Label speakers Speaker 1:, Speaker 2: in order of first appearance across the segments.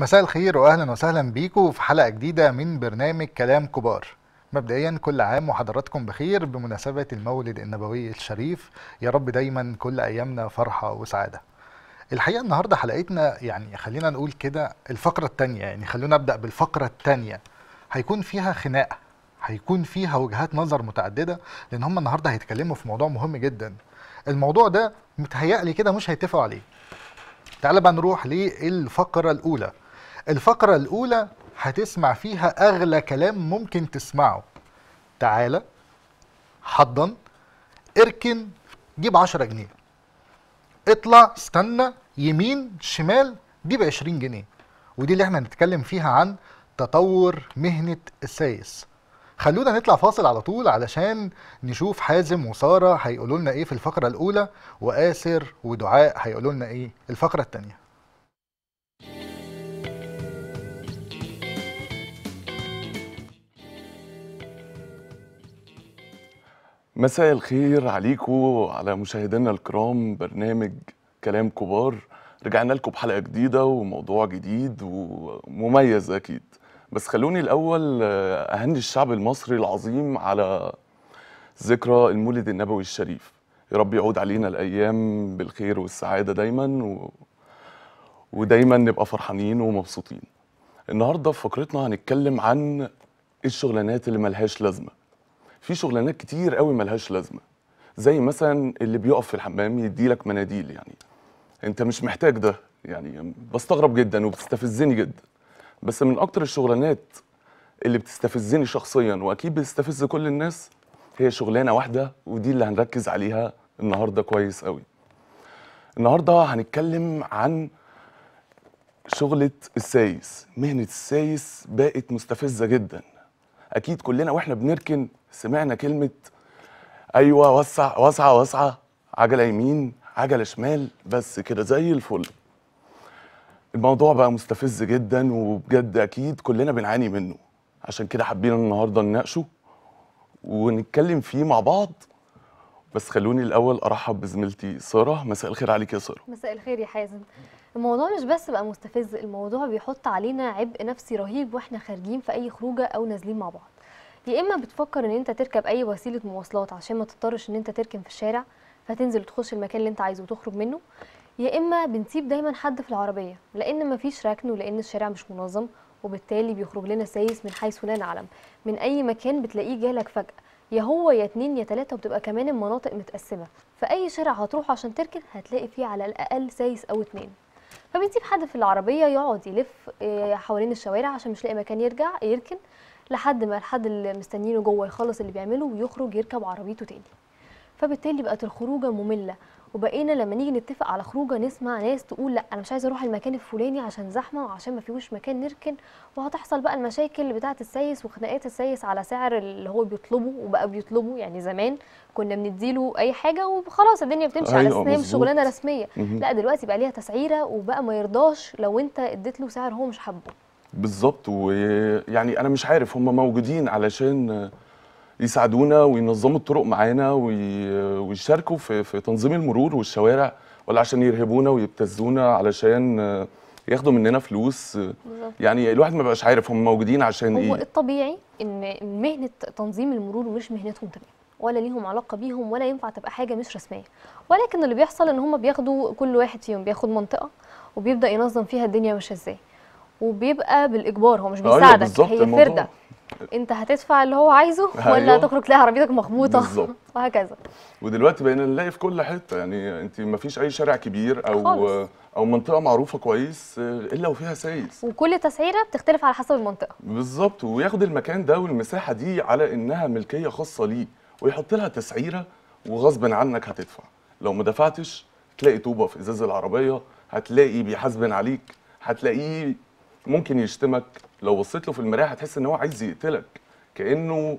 Speaker 1: مساء الخير واهلا وسهلا بيكم في حلقه جديده من برنامج كلام كبار مبدئيا كل عام وحضراتكم بخير بمناسبه المولد النبوي الشريف يا رب دايما كل ايامنا فرحه وسعاده الحقيقه النهارده حلقتنا يعني خلينا نقول كده الفقره الثانيه يعني خلونا ابدا بالفقره الثانيه هيكون فيها خناقه هيكون فيها وجهات نظر متعدده لان هم النهارده هيتكلموا في موضوع مهم جدا الموضوع ده متهيألي كده مش هيتفقوا عليه تعال بقى نروح للفقره الاولى الفقرة الأولى هتسمع فيها أغلى كلام ممكن تسمعه تعالى حضن اركن جيب 10 جنيه اطلع استنى يمين شمال جيب 20 جنيه ودي اللي احنا هنتكلم فيها عن تطور مهنة السايس خلونا نطلع فاصل على طول علشان نشوف حازم وسارة هيقولوا لنا ايه في الفقرة الأولى وآسر ودعاء هيقولوا لنا ايه الفقرة التانية
Speaker 2: مساء الخير عليكم وعلى مشاهدينا الكرام برنامج كلام كبار رجعنا لكم بحلقه جديده وموضوع جديد ومميز اكيد بس خلوني الاول اهني الشعب المصري العظيم على ذكرى المولد النبوي الشريف يا رب يعود علينا الايام بالخير والسعاده دايما و... ودايما نبقى فرحانين ومبسوطين النهارده في فقرتنا هنتكلم عن الشغلانات اللي ملهاش لازمه في شغلانات كتير قوي ملهاش لازمه زي مثلا اللي بيقف في الحمام يديلك مناديل يعني انت مش محتاج ده يعني بستغرب جدا وبتستفزني جدا بس من اكتر الشغلانات اللي بتستفزني شخصيا واكيد بتستفز كل الناس هي شغلانه واحده ودي اللي هنركز عليها النهارده كويس قوي النهارده هنتكلم عن شغله السايس مهنه السايس بقت مستفزه جدا اكيد كلنا واحنا بنركن سمعنا كلمه ايوه وسع وسعه وسعه عجله يمين عجله شمال بس كده زي الفل الموضوع بقى مستفز جدا وبجد اكيد كلنا بنعاني منه عشان كده حابين النهارده نناقشه ونتكلم فيه مع بعض بس خلوني الاول ارحب بزميلتي ساره مساء الخير عليك يا ساره
Speaker 3: مساء الخير يا حازم الموضوع مش بس بقى مستفز الموضوع بيحط علينا عبء نفسي رهيب واحنا خارجين في اي خروجه او نازلين مع بعض يا اما بتفكر ان انت تركب اي وسيله مواصلات عشان ما تضطرش ان انت تركن في الشارع فتنزل وتخش المكان اللي انت عايزه وتخرج منه يا اما بنسيب دايما حد في العربيه لان مفيش ركن ولان الشارع مش منظم وبالتالي بيخرج لنا سايس من حيث لا نعلم من اي مكان بتلاقيه جالك فجاه يا هو يا اتنين يا تلاته وبتبقى كمان المناطق متقسمه فاي شارع هتروح عشان تركن هتلاقي فيه على الاقل سايس او اتنين فبنسيب حد في العربيه يقعد يلف آه، حوالين الشوارع عشان مش لاقي مكان يرجع يركن لحد ما الحد اللي مستنينه جوه يخلص اللي بيعمله ويخرج يركب عربيته تاني فبالتالي بقت الخروجه ممله وبقينا لما نيجي نتفق على خروجه نسمع ناس تقول لا انا مش عايزه اروح المكان الفلاني عشان زحمه وعشان ما فيهوش مكان نركن وهتحصل بقى المشاكل بتاعه السيس وخناقات السيس على سعر اللي هو بيطلبه وبقى بيطلبه يعني زمان كنا بنديله اي حاجه وخلاص الدنيا بتمشي على أيوة، اساس شغلانه رسميه لا دلوقتي بقى ليها تسعيره وبقى ما يرضاش لو انت اديت له سعر هو مش حابه
Speaker 2: بالظبط ويعني انا مش عارف هم موجودين علشان يساعدونا وينظموا الطرق معانا ويشاركوا في, في تنظيم المرور والشوارع ولا عشان يرهبونا ويبتزونا علشان ياخدوا مننا فلوس يعني الواحد ما بقاش عارف هم موجودين عشان هو ايه هو
Speaker 3: الطبيعي ان مهنه تنظيم المرور مش مهنتهم تمام ولا ليهم علاقه بيهم ولا ينفع تبقى حاجه مش رسميه ولكن اللي بيحصل ان هم بياخدوا كل واحد فيهم بياخد منطقه وبيبدا ينظم فيها الدنيا ماشيه ازاي وبيبقى بالاجبار هو مش أيوة، بيساعدك هي فرده انت هتدفع اللي هو عايزه ولا أيوه. هتخرج تلاقي عربيتك مخبوطه بالظبط وهكذا
Speaker 2: ودلوقتي بقينا نلاقي في كل حته يعني انت ما فيش اي شارع كبير او خالص. او منطقه معروفه كويس الا وفيها سايس
Speaker 3: وكل تسعيره بتختلف على حسب المنطقه
Speaker 2: بالظبط وياخد المكان ده والمساحه دي على انها ملكيه خاصه ليه ويحط لها تسعيره وغصب عنك هتدفع لو ما دفعتش تلاقي طوبه في ازاز العربيه هتلاقي بيحاسبن عليك هتلاقيه ممكن يشتمك لو بصيت له في المرايه هتحس ان هو عايز يقتلك كانه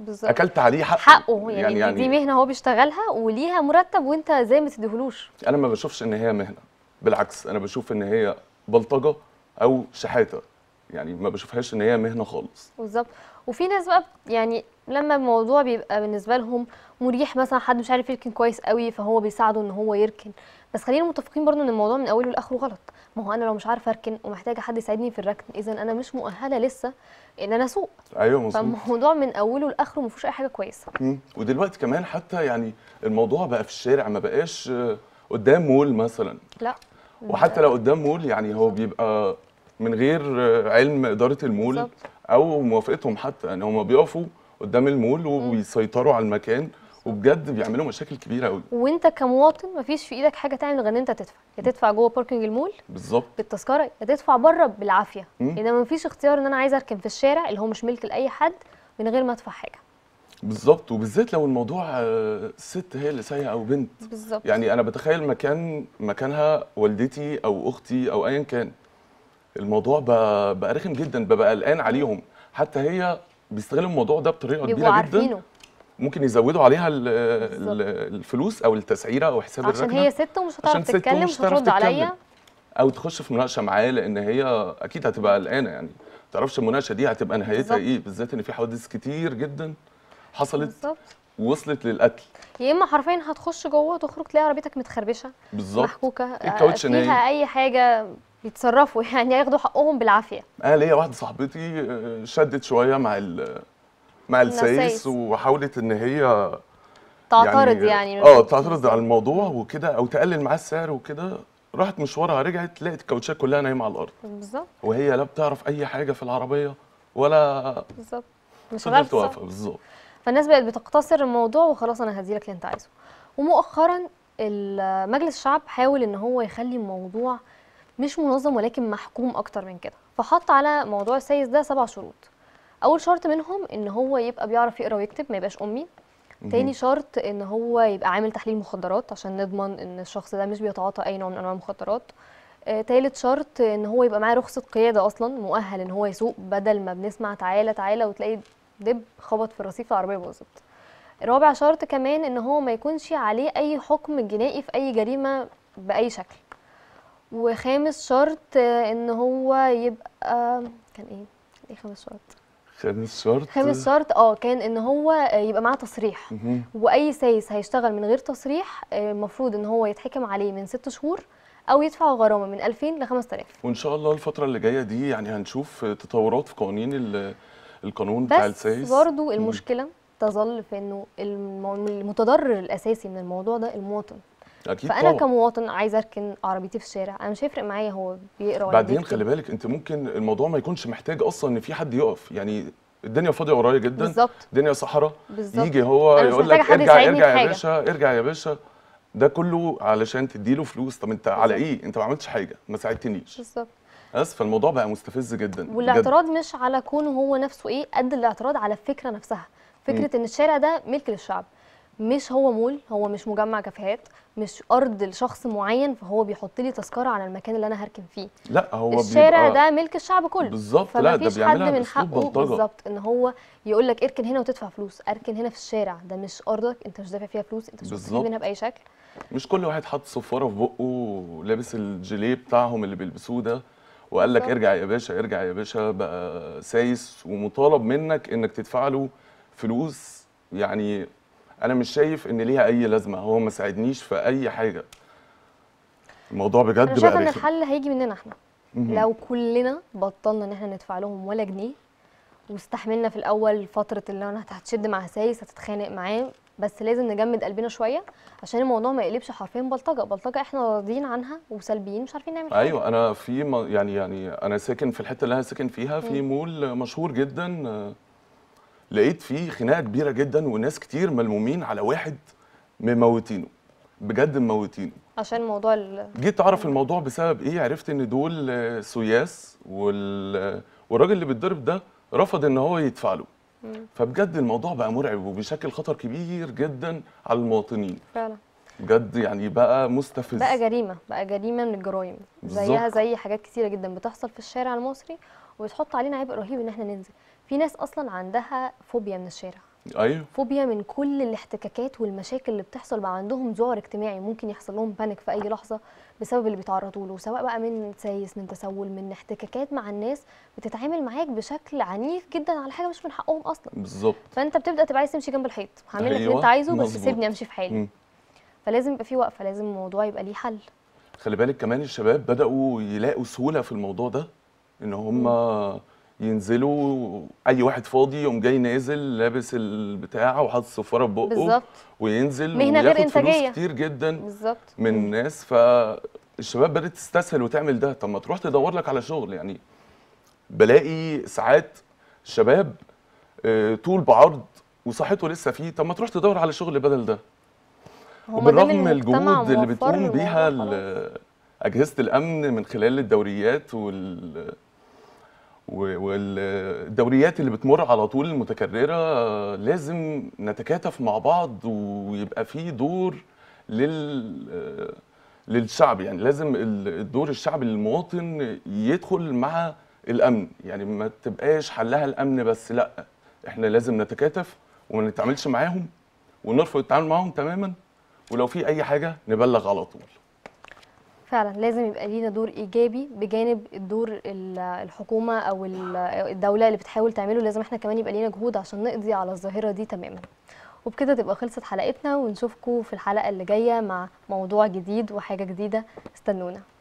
Speaker 2: بالظبط اكلت عليه حقه حقه يعني, يعني دي يعني
Speaker 3: مهنه هو بيشتغلها وليها مرتب وانت زي ما تديهولوش
Speaker 2: انا ما بشوفش ان هي مهنه بالعكس انا بشوف ان هي بلطجه او شحاته يعني ما بشوفهاش ان هي مهنه خالص
Speaker 3: بالظبط وفي ناس بقى يعني لما الموضوع بيبقى بالنسبه لهم مريح مثلا حد مش عارف يركن كويس قوي فهو بيساعده ان هو يركن بس خلينا متفقين برضو ان الموضوع من اوله لاخره غلط ما هو انا لو مش عارفه اركن ومحتاجه حد يساعدني في الركن اذا انا مش مؤهله لسه ان انا اسوق ايوه مظبوط فالموضوع من اوله لاخره ما فيهوش اي حاجه كويسه
Speaker 2: ودلوقتي كمان حتى يعني الموضوع بقى في الشارع ما بقاش قدام مول مثلا
Speaker 3: لا وحتى لو
Speaker 2: قدام مول يعني هو بيبقى من غير علم اداره المول او موافقتهم حتى يعني هم بيقفوا قدام المول وبيسيطروا على المكان وبجد بيعملوا مشاكل كبيره قوي
Speaker 3: وانت كمواطن مفيش في ايدك حاجه تعمل غير ان انت تدفع يا تدفع جوه باركنج المول بالظبط بالتذكره يا تدفع بره بالعافيه اذا مفيش اختيار ان انا عايز اركن في الشارع اللي هو مش ملك لاي حد من غير ما ادفع حاجه
Speaker 2: بالظبط وبالذات لو الموضوع آه، ست هي اللي سايقه او بنت
Speaker 3: بالظبط يعني انا
Speaker 2: بتخيل مكان مكانها والدتي او اختي او ايا كان الموضوع بقى, بقى رخم جدا ببقى قلقان عليهم حتى هي بيستغلوا الموضوع ده بطريقه كبيره جدا عارفينه. ممكن يزودوا عليها الفلوس او التسعيره او حساب عشان الركنه هي
Speaker 3: ست ومش هتعرف تتكلم مش هترد عليا
Speaker 2: او تخش في مناقشه معاه لان هي اكيد هتبقى قلقانه يعني ما تعرفش المناقشه دي هتبقى نهايتها ايه بالذات ان في حوادث كتير جدا حصلت بالزبط. وصلت للقتل
Speaker 3: يا اما حرفيا هتخش جوه تخرج تلاقي عربيتك متخربشه بالظبط محكوكه الكاوتش فيها اي حاجه يتصرفوا يعني ياخدوا حقهم بالعافيه
Speaker 2: انا ايه، ليا واحده صاحبتي آه، شدت شويه مع ال مع السايس وحاولت ان هي
Speaker 3: تعترض يعني, يعني اه
Speaker 2: تعترض على الموضوع وكده او تقلل معاه السعر وكده راحت مشوارها رجعت لقت الكاوتشات كلها نايمه على الارض بالظبط وهي لا بتعرف اي حاجه في العربيه ولا
Speaker 3: بالظبط مش عارفه بالظبط فالناس بقت بتقتصر الموضوع وخلاص انا هديلك اللي انت عايزه ومؤخرا مجلس الشعب حاول ان هو يخلي الموضوع مش منظم ولكن محكوم اكتر من كده فحط على موضوع السيس ده سبع شروط اول شرط منهم ان هو يبقى بيعرف يقرا ويكتب ما يبقاش امي تاني شرط ان هو يبقى عامل تحليل مخدرات عشان نضمن ان الشخص ده مش بيتعاطى اي نوع من انواع المخدرات آه، تالت شرط ان هو يبقى معاه رخصه قياده اصلا مؤهل ان هو يسوق بدل ما بنسمع تعالى تعالى وتلاقي دب خبط في الرصيف العربيه باظت رابع شرط كمان ان هو ما يكونش عليه اي حكم جنائي في اي جريمه باي شكل وخامس شرط آه، ان هو يبقى كان ايه ايه خامس شرط
Speaker 2: خامس شرط خامس شرط
Speaker 3: اه كان ان هو آه، يبقى معاه تصريح واي سايس هيشتغل من غير تصريح آه، المفروض ان هو يتحكم عليه من ست شهور او يدفع غرامه من 2000 ل 5000
Speaker 2: وان شاء الله الفتره اللي جايه دي يعني هنشوف تطورات في قوانين القانون بتاع السايس بس
Speaker 3: برضه المشكله تظل في انه المتضرر الاساسي من الموضوع ده المواطن أكيد فانا طبعا. كمواطن عايز اركن عربيتي في الشارع انا مش هيفرق معايا هو بيقرا ولا بعدين خلي
Speaker 2: بالك انت ممكن الموضوع ما يكونش محتاج اصلا ان في حد يقف يعني الدنيا فاضيه ورايا جدا بالظبط الدنيا صحراء بالظبط يجي هو يقول لك ارجع ارجع يا باشا ارجع يا باشا ده كله علشان تديله فلوس طب انت بالزبط. على ايه انت ما عملتش حاجه ما ساعدتنيش بالظبط بس فالموضوع بقى مستفز جدا والاعتراض
Speaker 3: جداً. مش على كونه هو نفسه ايه قد الاعتراض على الفكره نفسها فكره م. ان الشارع ده ملك للشعب مش هو مول هو مش مجمع كافيهات مش ارض لشخص معين فهو بيحط لي تذكره على المكان اللي انا هركن فيه
Speaker 2: لا هو الشارع ده
Speaker 3: ملك الشعب كله بالظبط لا ده بيعملها حد من حقه بالظبط ان هو يقول لك اركن هنا وتدفع فلوس اركن هنا في الشارع ده مش ارضك انت مش دافع فيها فلوس انت مش بتستفيد منها باي شكل
Speaker 2: مش كل واحد حط صفاره في بقه ولابس الجيليه بتاعهم اللي بيلبسوه ده وقال لك ارجع يا باشا ارجع يا باشا بقى سايس ومطالب منك انك تدفع له فلوس يعني انا مش شايف ان ليها اي لازمه هو ما ساعدنيش في اي حاجه الموضوع بجد بقى انا شايفه ان الحل
Speaker 3: هيجي مننا احنا لو كلنا بطلنا ان احنا ندفع لهم ولا جنيه واستحملنا في الاول فتره اللي انا هتشد مع سايس هتتخانق معاه بس لازم نجمد قلبنا شويه عشان الموضوع ما يقلبش حرفيا بلطجه بلطجه احنا راضيين عنها وسلبيين مش عارفين نعمل ايوه
Speaker 2: انا في يعني يعني انا ساكن في الحته اللي انا ساكن فيها في مول مشهور جدا لقيت فيه خناقه كبيره جدا وناس كتير ملمومين على واحد مموتينه بجد مموتينه
Speaker 3: عشان موضوع ال...
Speaker 2: جيت اعرف الموضوع بسبب ايه عرفت ان دول سوياس وال... والراجل اللي بيتضرب ده رفض ان هو يدفع له فبجد الموضوع بقى مرعب وبيشكل خطر كبير جدا على المواطنين فعلا بجد يعني بقى مستفز بقى
Speaker 3: جريمه بقى جريمه من الجرايم زيها زي حاجات كتيره جدا بتحصل في الشارع المصري وبتحط علينا عبء رهيب ان احنا ننزل في ناس اصلا عندها فوبيا من الشارع ايوه فوبيا من كل الاحتكاكات والمشاكل اللي بتحصل بقى عندهم ذعر اجتماعي ممكن يحصل لهم بانيك في اي لحظه بسبب اللي بيتعرضوا له سواء بقى من سايس من تسول من احتكاكات مع الناس بتتعامل معاك بشكل عنيف جدا على حاجه مش من حقهم اصلا بالظبط فانت بتبدا تبقى عايز تمشي جنب الحيط هعمل لك اللي انت أيوه، عايزه بس سيبني امشي في حالي فلازم يبقى في وقفه لازم الموضوع يبقى ليه حل
Speaker 2: خلي بالك كمان الشباب بداوا يلاقوا سهوله في الموضوع ده ان هم م. ينزلوا اي واحد فاضي يقوم جاي نازل لابس البتاعه وحاطط الصفاره في بقه بالظبط وينزل مهنه غير انتاجيه فلوس كتير جدا بالظبط من الناس فالشباب بدات تستسهل وتعمل ده طب ما تروح تدور لك على شغل يعني بلاقي ساعات شباب آه، طول بعرض وصحته لسه فيه طب ما تروح تدور على شغل بدل ده وبالرغم الجهود اللي بتقوم بيها اجهزه الامن من خلال الدوريات وال والدوريات اللي بتمر على طول المتكرره لازم نتكاتف مع بعض ويبقى في دور لل للشعب يعني لازم الدور الشعب المواطن يدخل مع الامن يعني ما تبقاش حلها الامن بس لا احنا لازم نتكاتف وما نتعاملش معاهم ونرفض التعامل معاهم تماما ولو في اي حاجه نبلغ على طول
Speaker 3: فعلا لازم يبقى لينا دور ايجابي بجانب الدور الحكومه او الدوله اللي بتحاول تعمله لازم احنا كمان يبقى لينا جهود عشان نقضي على الظاهره دي تماما وبكده تبقى خلصت حلقتنا ونشوفكم في الحلقه اللي جايه مع موضوع جديد وحاجه جديده استنونا